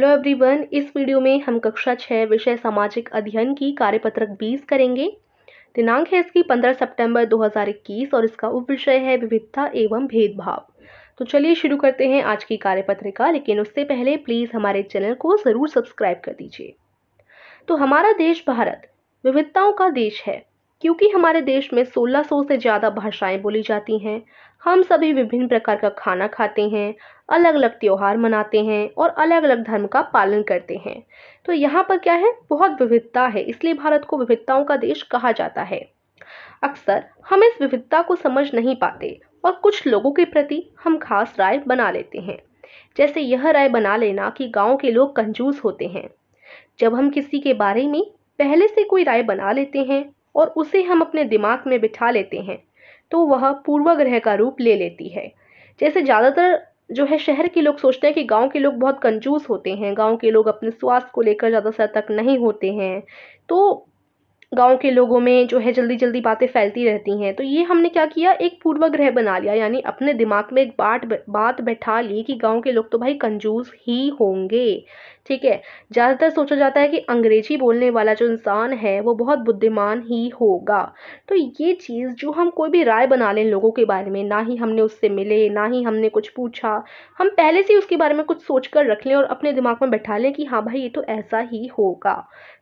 hello everyone इस video में हम कक्षा छः विषय सामाजिक अध्ययन की कार्यपत्रक बीस करेंगे दिनांक है इसकी पंद्रह सितंबर 2021 और इसका उप विषय है विविधता एवं भेदभाव तो चलिए शुरू करते हैं आज की कार्यपत्रिका लेकिन उससे पहले प्लीज़ हमारे चैनल को ज़रूर सब्सक्राइब कर दीजिए तो हमारा देश भारत विविधताओं का देश है क्योंकि हमारे देश में 1600 से ज़्यादा भाषाएं बोली जाती हैं हम सभी विभिन्न प्रकार का खाना खाते हैं अलग अलग त्यौहार मनाते हैं और अलग अलग धर्म का पालन करते हैं तो यहाँ पर क्या है बहुत विविधता है इसलिए भारत को विविधताओं का देश कहा जाता है अक्सर हम इस विविधता को समझ नहीं पाते और कुछ लोगों के प्रति हम खास राय बना लेते हैं जैसे यह राय बना लेना कि गांव के लोग कंजूस होते हैं जब हम किसी के बारे में पहले से कोई राय बना लेते हैं और उसे हम अपने दिमाग में बिठा लेते हैं तो वह पूर्वाग्रह का रूप ले लेती है जैसे ज़्यादातर जो है शहर के लोग सोचते हैं कि गांव के लोग बहुत कंजूस होते हैं गांव के लोग अपने स्वास्थ्य को लेकर ज़्यादा सतर्क नहीं होते हैं तो गांव के लोगों में जो है जल्दी जल्दी बातें फैलती रहती हैं तो ये हमने क्या किया एक पूर्वाग्रह बना लिया यानी अपने दिमाग में एक बाट बात बैठा ली कि गांव के लोग तो भाई कंजूस ही होंगे ठीक है ज़्यादातर सोचा जाता है कि अंग्रेजी बोलने वाला जो इंसान है वो बहुत बुद्धिमान ही होगा तो ये चीज़ जो हम कोई भी राय बना लें लोगों के बारे में ना ही हमने उससे मिले ना ही हमने कुछ पूछा हम पहले से उसके बारे में कुछ सोच कर रख लें और अपने दिमाग में बैठा लें कि हाँ भाई ये तो ऐसा ही होगा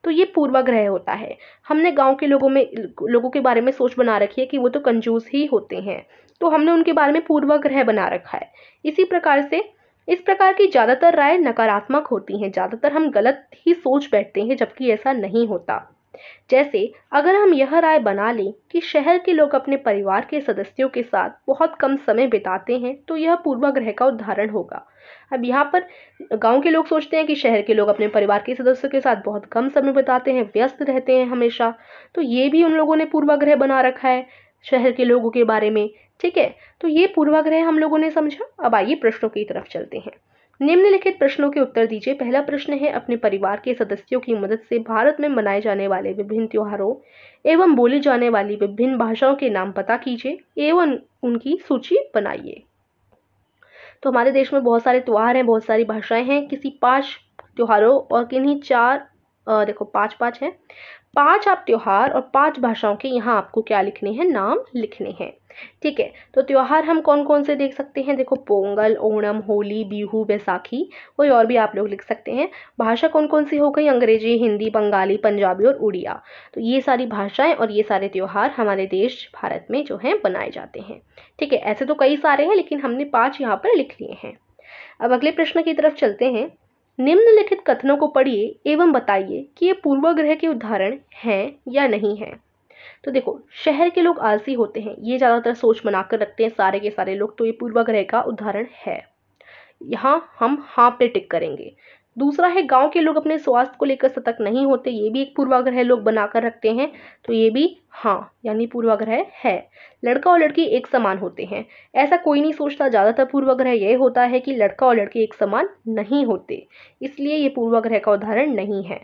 तो ये पूर्वाग्रह होता है हम हमने गांव के लोगों में लोगों के बारे में सोच बना रखी है कि वो तो कंजूस ही होते हैं तो हमने उनके बारे में पूर्वाग्रह बना रखा है इसी प्रकार से इस प्रकार की ज़्यादातर राय नकारात्मक होती हैं ज़्यादातर हम गलत ही सोच बैठते हैं जबकि ऐसा नहीं होता जैसे अगर हम यह राय बना लें कि शहर के लोग अपने परिवार के सदस्यों के साथ बहुत कम समय बिताते हैं तो यह पूर्वाग्रह का उदाहरण होगा अब यहाँ पर गांव के लोग सोचते हैं कि शहर के लोग अपने परिवार के सदस्यों के साथ बहुत कम समय बिताते हैं व्यस्त रहते हैं हमेशा तो ये भी उन लोगों ने पूर्वाग्रह बना रखा है शहर के लोगों के बारे में ठीक है तो ये पूर्वाग्रह हम लोगों ने समझा अब आइए प्रश्नों की तरफ चलते हैं निम्नलिखित प्रश्नों के उत्तर दीजिए पहला प्रश्न है अपने परिवार के सदस्यों की मदद से भारत में मनाए जाने वाले विभिन्न त्योहारों एवं बोली जाने वाली विभिन्न भाषाओं के नाम पता कीजिए एवं उनकी सूची बनाइए तो हमारे देश में बहुत सारे त्यौहार हैं बहुत सारी भाषाएं हैं किसी पांच त्योहारों और किन्हीं चार आ, देखो पाँच पाँच हैं पांच आप त्यौहार और पांच भाषाओं के यहाँ आपको क्या लिखने हैं नाम लिखने हैं ठीक है तो त्यौहार हम कौन कौन से देख सकते हैं देखो पोंगल ओणम होली बिहू बैसाखी कोई और भी आप लोग लिख सकते हैं भाषा कौन कौन सी हो गई अंग्रेजी हिंदी बंगाली पंजाबी और उड़िया तो ये सारी भाषाएं और ये सारे त्यौहार हमारे देश भारत में जो है बनाए जाते हैं ठीक है ऐसे तो कई सारे हैं लेकिन हमने पाँच यहाँ पर लिख लिए हैं अब अगले प्रश्न की तरफ चलते हैं निम्नलिखित कथनों को पढ़िए एवं बताइए कि ये पूर्वाग्रह के उदाहरण हैं या नहीं हैं तो देखो शहर के लोग आलसी होते हैं ये ज़्यादातर सोच बना कर रखते हैं सारे के सारे लोग तो ये पूर्वाग्रह का उदाहरण है यहाँ हम हाँ पे टिक करेंगे दूसरा है गांव के लोग अपने स्वास्थ्य को लेकर सतर्क नहीं होते ये भी एक पूर्वाग्रह लोग बनाकर रखते हैं तो ये भी हाँ यानी पूर्वाग्रह है लड़का और लड़की एक समान होते हैं ऐसा कोई नहीं सोचता ज़्यादातर पूर्वाग्रह यह होता है कि लड़का और लड़की एक समान नहीं होते इसलिए ये पूर्वाग्रह का उदाहरण नहीं है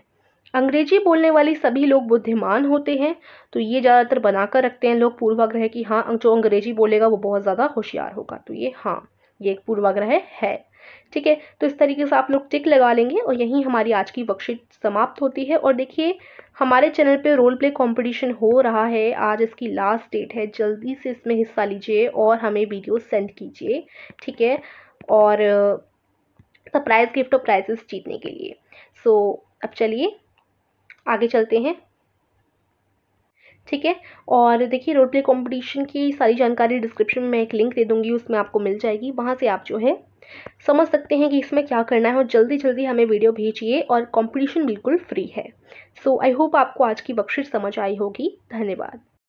अंग्रेजी बोलने वाले सभी लोग बुद्धिमान होते हैं तो ये ज़्यादातर बनाकर रखते हैं लोग पूर्वाग्रह कि हाँ जो अंग्रेजी बोलेगा वो बहुत ज़्यादा होशियार होगा तो ये हाँ ये एक पूर्वाग्रह है ठीक है तो इस तरीके से आप लोग टिक लगा लेंगे और यहीं हमारी आज की वर्कशीट समाप्त होती है और देखिए हमारे चैनल पे रोल प्ले कंपटीशन हो रहा है आज इसकी लास्ट डेट है जल्दी से इसमें हिस्सा लीजिए और हमें वीडियो सेंड कीजिए ठीक है और सरप्राइज़ गिफ्ट और प्राइजेस जीतने के लिए सो अब चलिए आगे चलते हैं ठीक है और देखिए रोल प्ले कॉम्पिटिशन की सारी जानकारी डिस्क्रिप्शन में एक लिंक दे दूँगी उसमें आपको मिल जाएगी वहाँ से आप जो है समझ सकते हैं कि इसमें क्या करना है और जल्दी जल्दी हमें वीडियो भेजिए और कंपटीशन बिल्कुल फ्री है सो आई होप आपको आज की बख्शिश समझ आई होगी धन्यवाद